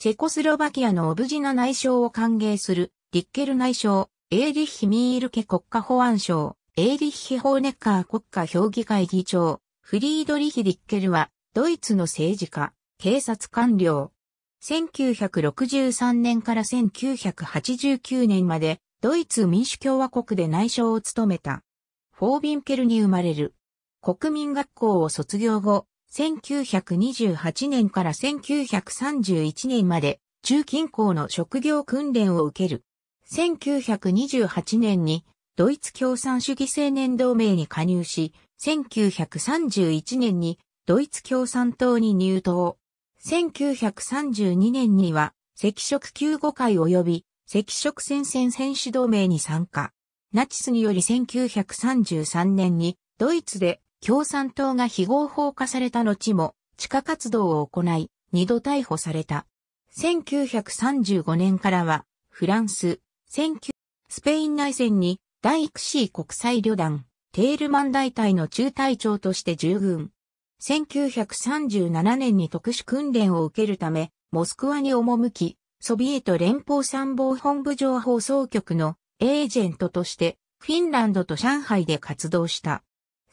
チェコスロバキアのオブジナ内相を歓迎する、リッケル内相、エーリッヒ・ミールケ国家保安省、エーリッヒ・ホーネッカー国家評議会議長、フリードリヒ・リッケルは、ドイツの政治家、警察官僚。1963年から1989年まで、ドイツ民主共和国で内相を務めた。フォービンケルに生まれる。国民学校を卒業後、1928年から1931年まで中近郊の職業訓練を受ける。1928年にドイツ共産主義青年同盟に加入し、1931年にドイツ共産党に入党。1932年には赤色救護会及び赤色戦線選手同盟に参加。ナチスにより1933年にドイツで共産党が非合法化された後も地下活動を行い、二度逮捕された。1935年からは、フランス、スペイン内戦に、第1シー国際旅団、テールマン大隊の中隊長として従軍。1937年に特殊訓練を受けるため、モスクワに赴き、ソビエト連邦参謀本部情報総局のエージェントとして、フィンランドと上海で活動した。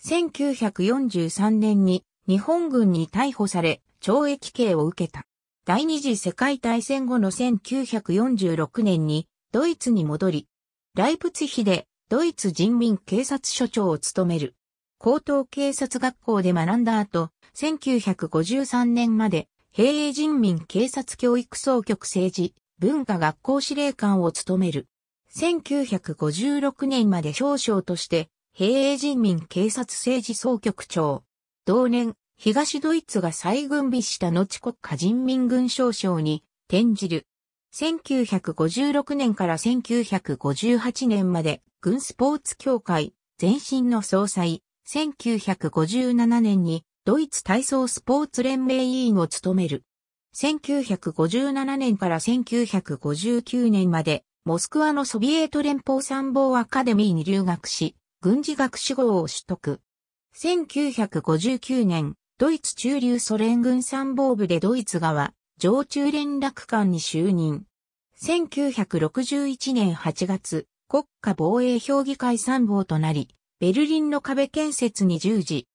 1943年に日本軍に逮捕され、懲役刑を受けた。第二次世界大戦後の1946年にドイツに戻り、ライプツヒでドイツ人民警察署長を務める。高等警察学校で学んだ後、1953年まで、平英人民警察教育総局政治文化学校司令官を務める。1956年まで少将として、平英人民警察政治総局長。同年、東ドイツが再軍備した後国家人民軍少将に転じる。1956年から1958年まで軍スポーツ協会前身の総裁。1957年にドイツ体操スポーツ連盟委員を務める。1957年から1959年までモスクワのソビエト連邦参謀アカデミーに留学し、軍事学士号を取得。1959年、ドイツ駐留ソ連軍参謀部でドイツ側、常駐連絡官に就任。1961年8月、国家防衛評議会参謀となり、ベルリンの壁建設に従事。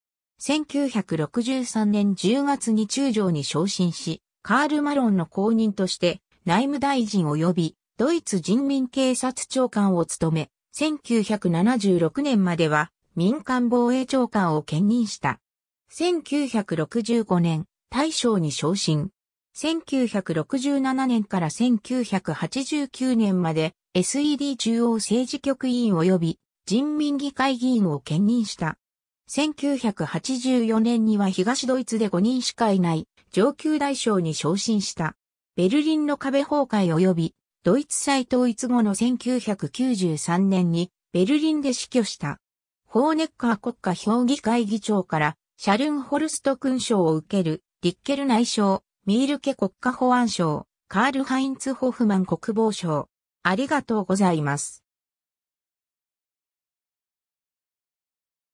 1963年10月に中将に昇進し、カール・マロンの後任として内務大臣及びドイツ人民警察長官を務め、1976年までは民間防衛長官を兼任した。1965年、大将に昇進。1967年から1989年まで SED 中央政治局委員及び人民議会議員を兼任した。1984年には東ドイツで5人しかいない上級大将に昇進した。ベルリンの壁崩壊及びドイツ再統一後の1993年にベルリンで死去した。ホーネッカー国家評議会議長からシャルンホルスト勲章を受けるリッケル内相、ミールケ国家保安省、カール・ハインツ・ホフマン国防省。ありがとうございます。